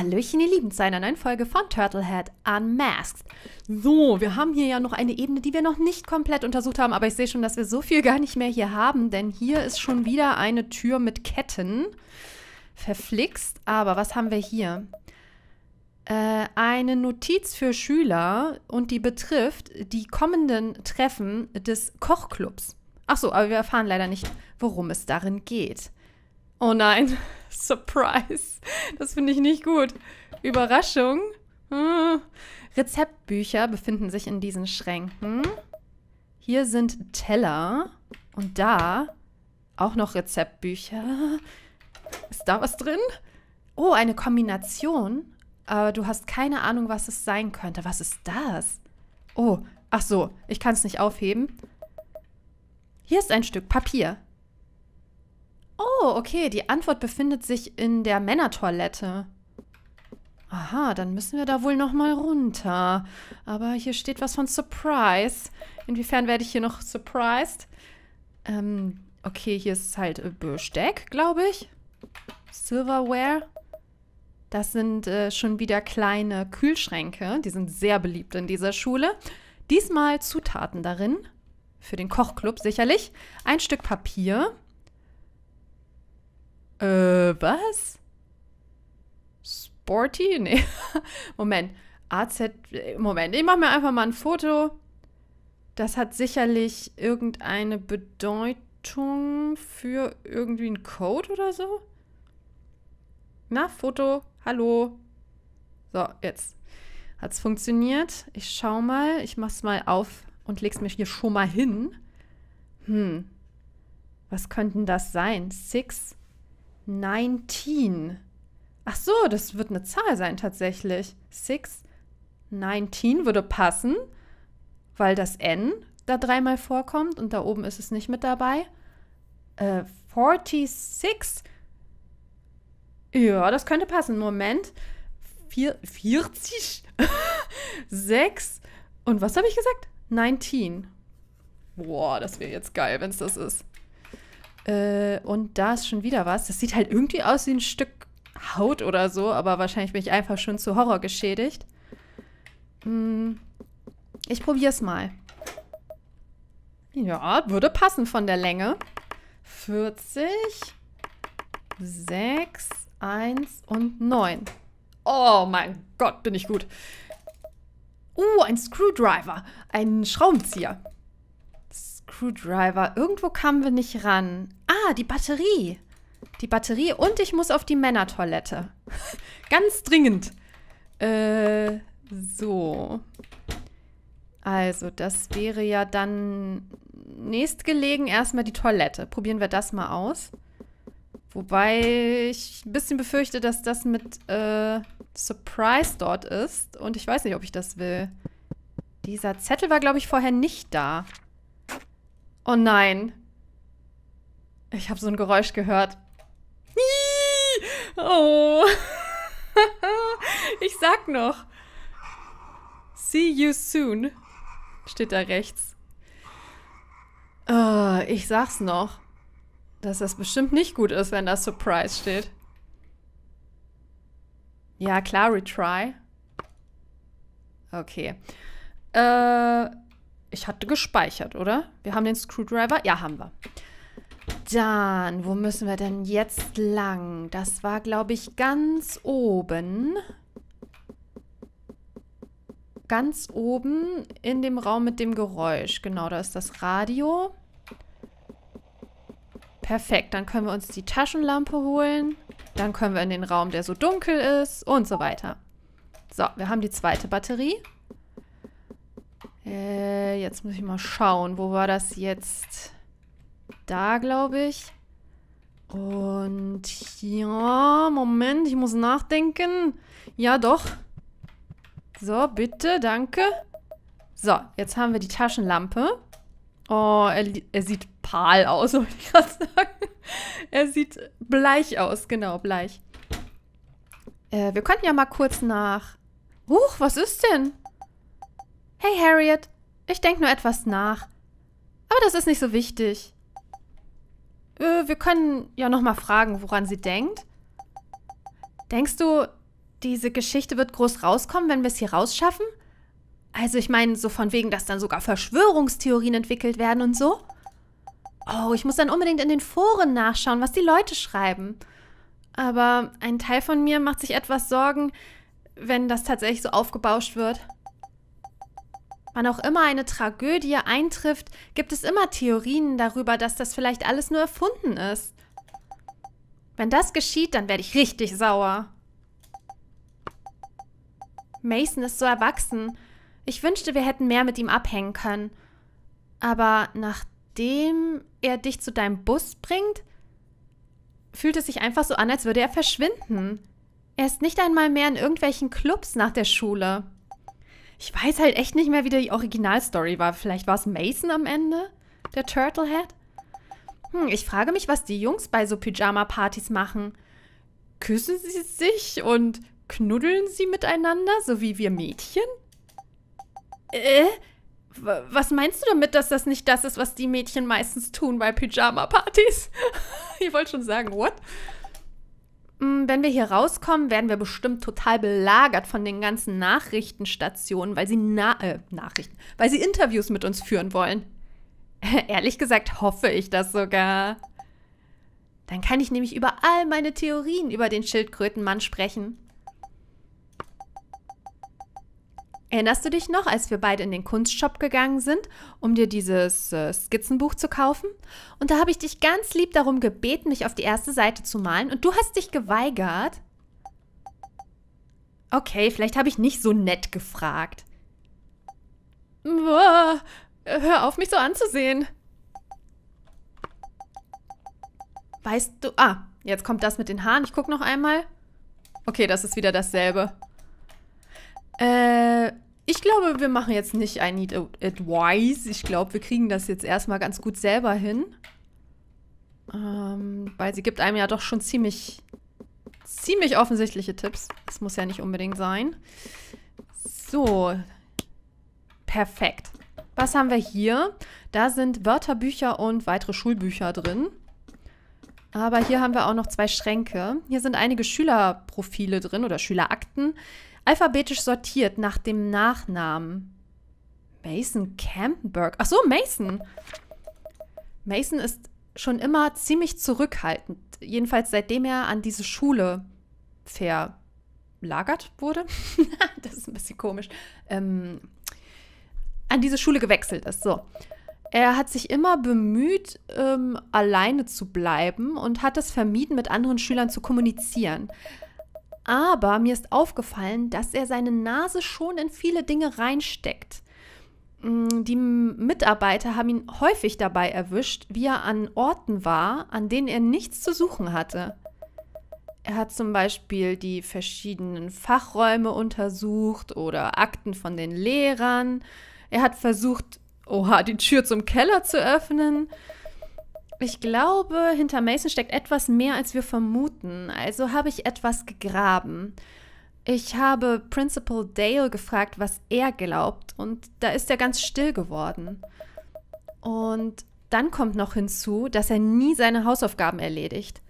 Hallöchen, ihr Lieben, zu einer neuen Folge von Turtlehead Unmasked. So, wir haben hier ja noch eine Ebene, die wir noch nicht komplett untersucht haben, aber ich sehe schon, dass wir so viel gar nicht mehr hier haben, denn hier ist schon wieder eine Tür mit Ketten. Verflixt, aber was haben wir hier? Äh, eine Notiz für Schüler und die betrifft die kommenden Treffen des Kochclubs. Ach so, aber wir erfahren leider nicht, worum es darin geht. Oh nein. Surprise. Das finde ich nicht gut. Überraschung. Hm. Rezeptbücher befinden sich in diesen Schränken. Hier sind Teller. Und da auch noch Rezeptbücher. Ist da was drin? Oh, eine Kombination. Aber du hast keine Ahnung, was es sein könnte. Was ist das? Oh, ach so, ich kann es nicht aufheben. Hier ist ein Stück Papier. Oh, okay, die Antwort befindet sich in der Männertoilette. Aha, dann müssen wir da wohl nochmal runter. Aber hier steht was von Surprise. Inwiefern werde ich hier noch surprised? Ähm, okay, hier ist halt äh, Besteck, glaube ich. Silverware. Das sind äh, schon wieder kleine Kühlschränke. Die sind sehr beliebt in dieser Schule. Diesmal Zutaten darin. Für den Kochclub sicherlich. Ein Stück Papier. Äh, was? Sporty? Nee. Moment. AZ. Moment. Ich mache mir einfach mal ein Foto. Das hat sicherlich irgendeine Bedeutung für irgendwie einen Code oder so. Na, Foto. Hallo. So, jetzt hat es funktioniert. Ich schau mal. Ich mach's mal auf und leg's mir hier schon mal hin. Hm. Was könnten das sein? Six? 19. Ach so, das wird eine Zahl sein tatsächlich. 6, 19 würde passen, weil das N da dreimal vorkommt und da oben ist es nicht mit dabei. Äh, 46. Ja, das könnte passen. Moment. Vier, 40? 6. Und was habe ich gesagt? 19. Boah, das wäre jetzt geil, wenn es das ist. Äh, und da ist schon wieder was. Das sieht halt irgendwie aus wie ein Stück Haut oder so, aber wahrscheinlich bin ich einfach schon zu Horror geschädigt. Hm, ich probier's mal. Ja, würde passen von der Länge. 40, 6, 1 und 9. Oh mein Gott, bin ich gut. Uh, ein Screwdriver. Ein Schraubenzieher. Screwdriver. Irgendwo kamen wir nicht ran. Ah, die Batterie. Die Batterie und ich muss auf die Männertoilette. Ganz dringend. Äh, so. Also, das wäre ja dann nächstgelegen erstmal die Toilette. Probieren wir das mal aus. Wobei ich ein bisschen befürchte, dass das mit äh, Surprise dort ist. Und ich weiß nicht, ob ich das will. Dieser Zettel war, glaube ich, vorher nicht da. Oh nein. Ich habe so ein Geräusch gehört. Oh. ich sag noch. See you soon. Steht da rechts. Oh, ich sag's noch. Dass das bestimmt nicht gut ist, wenn da Surprise steht. Ja, klar, retry. Okay. Äh, ich hatte gespeichert, oder? Wir haben den Screwdriver. Ja, haben wir. Dann, wo müssen wir denn jetzt lang? Das war, glaube ich, ganz oben. Ganz oben in dem Raum mit dem Geräusch. Genau, da ist das Radio. Perfekt, dann können wir uns die Taschenlampe holen. Dann können wir in den Raum, der so dunkel ist und so weiter. So, wir haben die zweite Batterie. Äh, jetzt muss ich mal schauen. Wo war das jetzt? Da, glaube ich. Und ja, Moment, ich muss nachdenken. Ja, doch. So, bitte, danke. So, jetzt haben wir die Taschenlampe. Oh, er, er sieht pahl aus, wollte ich gerade sagen. er sieht bleich aus, genau, bleich. Äh, wir könnten ja mal kurz nach... Huch, was ist denn? Hey Harriet, ich denke nur etwas nach. Aber das ist nicht so wichtig. Äh, wir können ja nochmal fragen, woran sie denkt. Denkst du, diese Geschichte wird groß rauskommen, wenn wir es hier rausschaffen? Also ich meine, so von wegen, dass dann sogar Verschwörungstheorien entwickelt werden und so? Oh, ich muss dann unbedingt in den Foren nachschauen, was die Leute schreiben. Aber ein Teil von mir macht sich etwas Sorgen, wenn das tatsächlich so aufgebauscht wird wann auch immer eine Tragödie eintrifft, gibt es immer Theorien darüber, dass das vielleicht alles nur erfunden ist. Wenn das geschieht, dann werde ich richtig sauer. Mason ist so erwachsen. Ich wünschte, wir hätten mehr mit ihm abhängen können. Aber nachdem er dich zu deinem Bus bringt, fühlt es sich einfach so an, als würde er verschwinden. Er ist nicht einmal mehr in irgendwelchen Clubs nach der Schule. Ich weiß halt echt nicht mehr, wie die Originalstory war. Vielleicht war es Mason am Ende, der Turtlehead? Hm, ich frage mich, was die Jungs bei so Pyjama-Partys machen. Küssen sie sich und knuddeln sie miteinander, so wie wir Mädchen? Äh, was meinst du damit, dass das nicht das ist, was die Mädchen meistens tun bei Pyjama-Partys? ich wollte schon sagen, what? Mm, wenn wir hier rauskommen, werden wir bestimmt total belagert von den ganzen Nachrichtenstationen, weil sie Na äh, Nachrichten, weil sie Interviews mit uns führen wollen. Ehrlich gesagt hoffe ich das sogar. Dann kann ich nämlich über all meine Theorien über den Schildkrötenmann sprechen. Erinnerst du dich noch, als wir beide in den Kunstshop gegangen sind, um dir dieses äh, Skizzenbuch zu kaufen? Und da habe ich dich ganz lieb darum gebeten, mich auf die erste Seite zu malen und du hast dich geweigert? Okay, vielleicht habe ich nicht so nett gefragt. Boah, hör auf, mich so anzusehen. Weißt du... Ah, jetzt kommt das mit den Haaren. Ich gucke noch einmal. Okay, das ist wieder dasselbe. Äh, ich glaube, wir machen jetzt nicht I need advice. Ich glaube, wir kriegen das jetzt erstmal ganz gut selber hin. Ähm, weil sie gibt einem ja doch schon ziemlich, ziemlich offensichtliche Tipps. Das muss ja nicht unbedingt sein. So. Perfekt. Was haben wir hier? Da sind Wörterbücher und weitere Schulbücher drin. Aber hier haben wir auch noch zwei Schränke. Hier sind einige Schülerprofile drin oder Schülerakten. Alphabetisch sortiert nach dem Nachnamen. Mason Campenberg. Ach so, Mason. Mason ist schon immer ziemlich zurückhaltend. Jedenfalls seitdem er an diese Schule verlagert wurde. das ist ein bisschen komisch. Ähm, an diese Schule gewechselt ist. So. Er hat sich immer bemüht, ähm, alleine zu bleiben und hat es vermieden, mit anderen Schülern zu kommunizieren. Aber mir ist aufgefallen, dass er seine Nase schon in viele Dinge reinsteckt. Mm, die Mitarbeiter haben ihn häufig dabei erwischt, wie er an Orten war, an denen er nichts zu suchen hatte. Er hat zum Beispiel die verschiedenen Fachräume untersucht oder Akten von den Lehrern. Er hat versucht, oha, die Tür zum Keller zu öffnen. Ich glaube, hinter Mason steckt etwas mehr, als wir vermuten. Also habe ich etwas gegraben. Ich habe Principal Dale gefragt, was er glaubt, und da ist er ganz still geworden. Und dann kommt noch hinzu, dass er nie seine Hausaufgaben erledigt.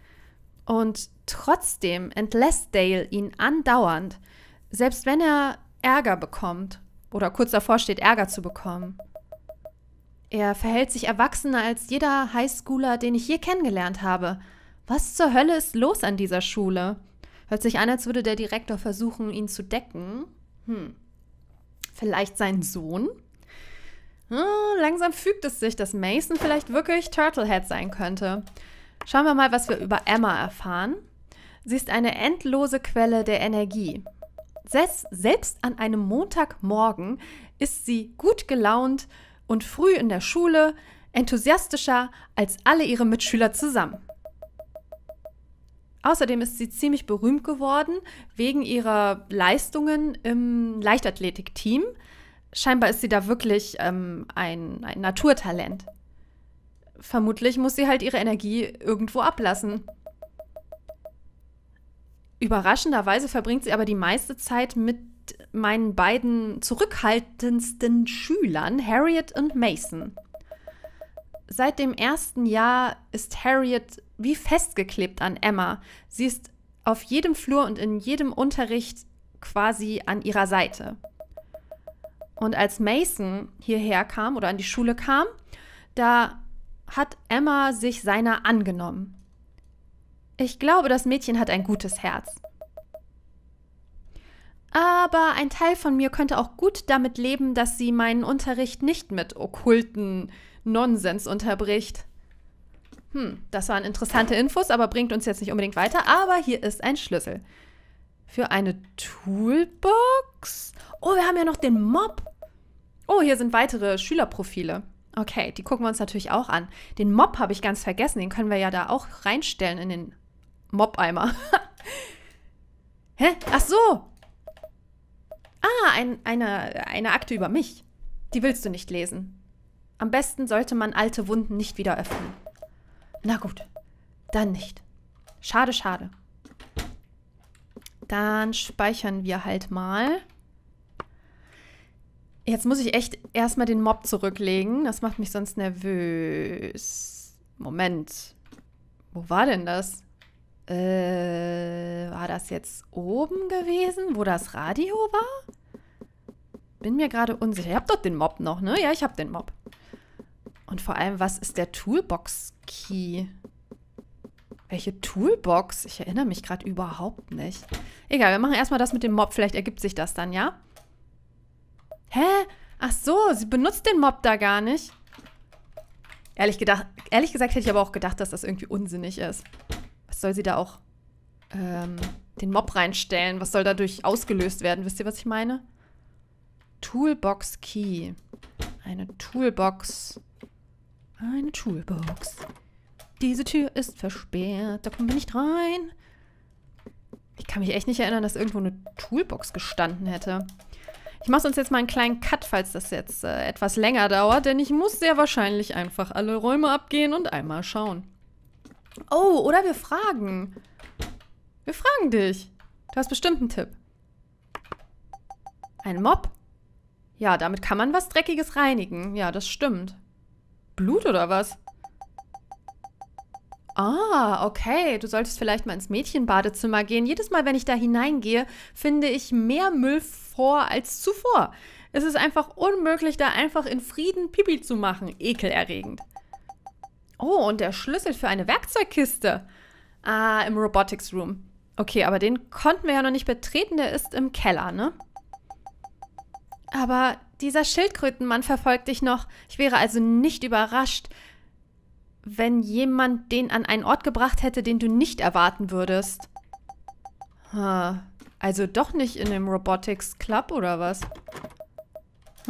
Und trotzdem entlässt Dale ihn andauernd, selbst wenn er Ärger bekommt oder kurz davor steht, Ärger zu bekommen. Er verhält sich erwachsener als jeder Highschooler, den ich je kennengelernt habe. Was zur Hölle ist los an dieser Schule? Hört sich an, als würde der Direktor versuchen, ihn zu decken. Hm. Vielleicht sein Sohn? Hm, langsam fügt es sich, dass Mason vielleicht wirklich Turtlehead sein könnte. Schauen wir mal, was wir über Emma erfahren. Sie ist eine endlose Quelle der Energie. selbst an einem Montagmorgen ist sie gut gelaunt, und früh in der Schule, enthusiastischer als alle ihre Mitschüler zusammen. Außerdem ist sie ziemlich berühmt geworden wegen ihrer Leistungen im Leichtathletikteam. Scheinbar ist sie da wirklich ähm, ein, ein Naturtalent. Vermutlich muss sie halt ihre Energie irgendwo ablassen. Überraschenderweise verbringt sie aber die meiste Zeit mit meinen beiden zurückhaltendsten Schülern, Harriet und Mason. Seit dem ersten Jahr ist Harriet wie festgeklebt an Emma. Sie ist auf jedem Flur und in jedem Unterricht quasi an ihrer Seite. Und als Mason hierher kam oder an die Schule kam, da hat Emma sich seiner angenommen. Ich glaube, das Mädchen hat ein gutes Herz. Aber ein Teil von mir könnte auch gut damit leben, dass sie meinen Unterricht nicht mit okkulten Nonsens unterbricht. Hm, das waren interessante Infos, aber bringt uns jetzt nicht unbedingt weiter. Aber hier ist ein Schlüssel. Für eine Toolbox? Oh, wir haben ja noch den Mob. Oh, hier sind weitere Schülerprofile. Okay, die gucken wir uns natürlich auch an. Den Mob habe ich ganz vergessen. Den können wir ja da auch reinstellen in den Mob-Eimer. Hä? Ach so, Ah, ein, eine, eine Akte über mich. Die willst du nicht lesen. Am besten sollte man alte Wunden nicht wieder öffnen. Na gut, dann nicht. Schade, schade. Dann speichern wir halt mal. Jetzt muss ich echt erstmal den Mob zurücklegen. Das macht mich sonst nervös. Moment. Wo war denn das? Äh, war das jetzt oben gewesen, wo das Radio war? Bin mir gerade unsicher. Ich hab doch den Mob noch, ne? Ja, ich hab den Mob. Und vor allem, was ist der Toolbox-Key? Welche Toolbox? Ich erinnere mich gerade überhaupt nicht. Egal, wir machen erstmal das mit dem Mob. Vielleicht ergibt sich das dann, ja? Hä? Ach so, sie benutzt den Mob da gar nicht. Ehrlich, gedacht, ehrlich gesagt hätte ich aber auch gedacht, dass das irgendwie unsinnig ist. Was soll sie da auch ähm, den Mob reinstellen? Was soll dadurch ausgelöst werden? Wisst ihr, was ich meine? Toolbox Key. Eine Toolbox. Eine Toolbox. Diese Tür ist versperrt. Da kommen wir nicht rein. Ich kann mich echt nicht erinnern, dass irgendwo eine Toolbox gestanden hätte. Ich mache uns jetzt mal einen kleinen Cut, falls das jetzt äh, etwas länger dauert, denn ich muss sehr wahrscheinlich einfach alle Räume abgehen und einmal schauen. Oh, oder wir fragen. Wir fragen dich. Du hast bestimmt einen Tipp. Ein Mob? Ja, damit kann man was Dreckiges reinigen. Ja, das stimmt. Blut oder was? Ah, okay. Du solltest vielleicht mal ins Mädchenbadezimmer gehen. Jedes Mal, wenn ich da hineingehe, finde ich mehr Müll vor als zuvor. Es ist einfach unmöglich, da einfach in Frieden Pipi zu machen. Ekelerregend. Oh, und der Schlüssel für eine Werkzeugkiste. Ah, im Robotics Room. Okay, aber den konnten wir ja noch nicht betreten. Der ist im Keller, ne? Aber dieser Schildkrötenmann verfolgt dich noch. Ich wäre also nicht überrascht, wenn jemand den an einen Ort gebracht hätte, den du nicht erwarten würdest. Ha, also doch nicht in dem Robotics Club oder was?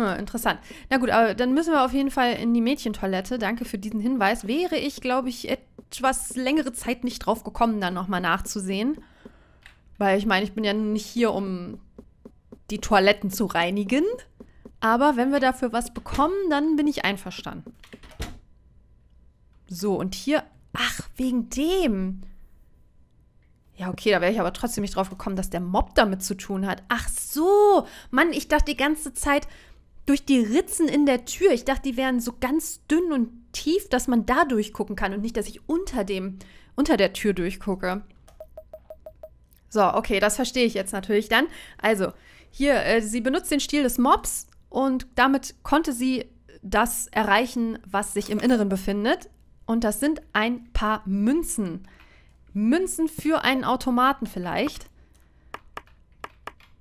Hm, interessant. Na gut, aber dann müssen wir auf jeden Fall in die Mädchentoilette. Danke für diesen Hinweis. Wäre ich, glaube ich, etwas längere Zeit nicht drauf gekommen, dann nochmal nachzusehen. Weil ich meine, ich bin ja nicht hier, um die Toiletten zu reinigen. Aber wenn wir dafür was bekommen, dann bin ich einverstanden. So, und hier... Ach, wegen dem. Ja, okay, da wäre ich aber trotzdem nicht drauf gekommen, dass der Mob damit zu tun hat. Ach so, Mann, ich dachte die ganze Zeit, durch die Ritzen in der Tür. Ich dachte, die wären so ganz dünn und tief, dass man da durchgucken kann und nicht, dass ich unter dem, unter der Tür durchgucke. So, okay, das verstehe ich jetzt natürlich dann. Also, hier, äh, sie benutzt den Stil des Mobs und damit konnte sie das erreichen, was sich im Inneren befindet. Und das sind ein paar Münzen. Münzen für einen Automaten vielleicht.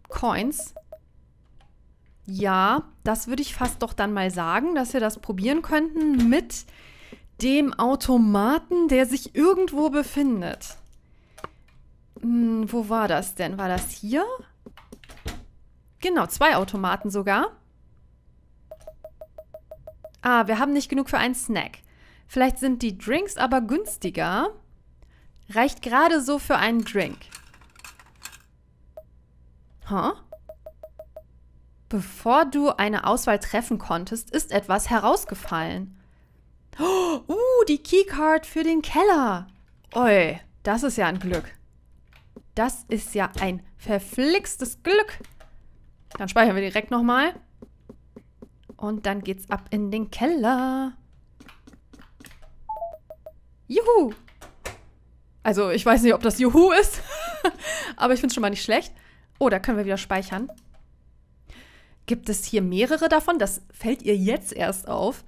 Coins. Ja, das würde ich fast doch dann mal sagen, dass wir das probieren könnten mit dem Automaten, der sich irgendwo befindet. Hm, wo war das denn? War das hier? Genau, zwei Automaten sogar. Ah, wir haben nicht genug für einen Snack. Vielleicht sind die Drinks aber günstiger. Reicht gerade so für einen Drink. Huh? Bevor du eine Auswahl treffen konntest, ist etwas herausgefallen. Oh, uh, die Keycard für den Keller. Oi, das ist ja ein Glück. Das ist ja ein verflixtes Glück. Dann speichern wir direkt nochmal. Und dann geht's ab in den Keller. Juhu! Also, ich weiß nicht, ob das Juhu ist. aber ich find's schon mal nicht schlecht. Oh, da können wir wieder speichern. Gibt es hier mehrere davon? Das fällt ihr jetzt erst auf.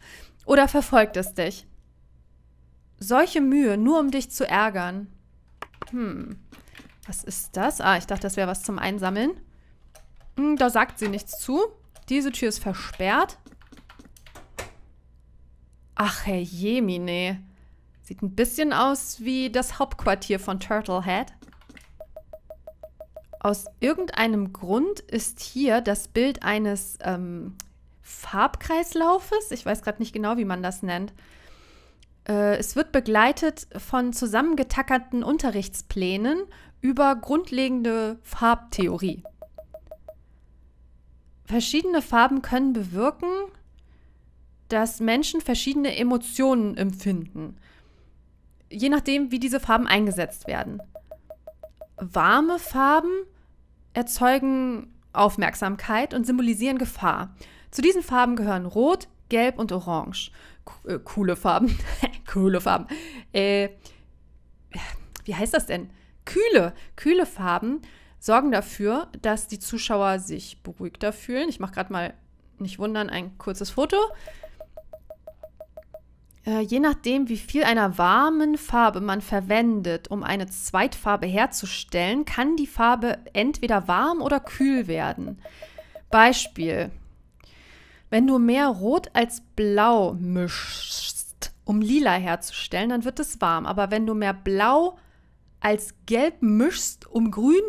Oder verfolgt es dich? Solche Mühe, nur um dich zu ärgern. Hm. Was ist das? Ah, ich dachte, das wäre was zum Einsammeln. Hm, da sagt sie nichts zu. Diese Tür ist versperrt. Ach, Herr Jemine. Sieht ein bisschen aus wie das Hauptquartier von Turtlehead aus irgendeinem Grund ist hier das Bild eines ähm, Farbkreislaufes, ich weiß gerade nicht genau, wie man das nennt. Äh, es wird begleitet von zusammengetackerten Unterrichtsplänen über grundlegende Farbtheorie. Verschiedene Farben können bewirken, dass Menschen verschiedene Emotionen empfinden, je nachdem, wie diese Farben eingesetzt werden. Warme Farben erzeugen Aufmerksamkeit und symbolisieren Gefahr. Zu diesen Farben gehören Rot, Gelb und Orange. K äh, coole Farben. coole Farben. Äh, wie heißt das denn? Kühle. Kühle Farben sorgen dafür, dass die Zuschauer sich beruhigter fühlen. Ich mache gerade mal, nicht wundern, ein kurzes Foto äh, je nachdem, wie viel einer warmen Farbe man verwendet, um eine Zweitfarbe herzustellen, kann die Farbe entweder warm oder kühl werden. Beispiel. Wenn du mehr Rot als Blau mischst, um lila herzustellen, dann wird es warm. Aber wenn du mehr Blau als Gelb mischst, um grün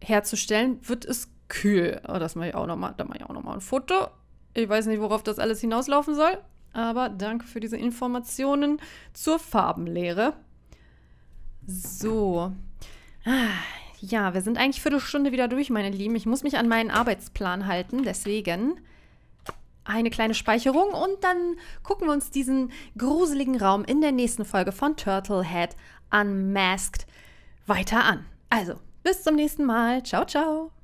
herzustellen, wird es kühl. Oh, das mache ich auch nochmal. Da mache ich auch nochmal ein Foto. Ich weiß nicht, worauf das alles hinauslaufen soll. Aber danke für diese Informationen zur Farbenlehre. So. Ah, ja, wir sind eigentlich für eine Stunde wieder durch, meine Lieben. Ich muss mich an meinen Arbeitsplan halten, deswegen eine kleine Speicherung und dann gucken wir uns diesen gruseligen Raum in der nächsten Folge von Turtle Head Unmasked weiter an. Also, bis zum nächsten Mal. Ciao, ciao.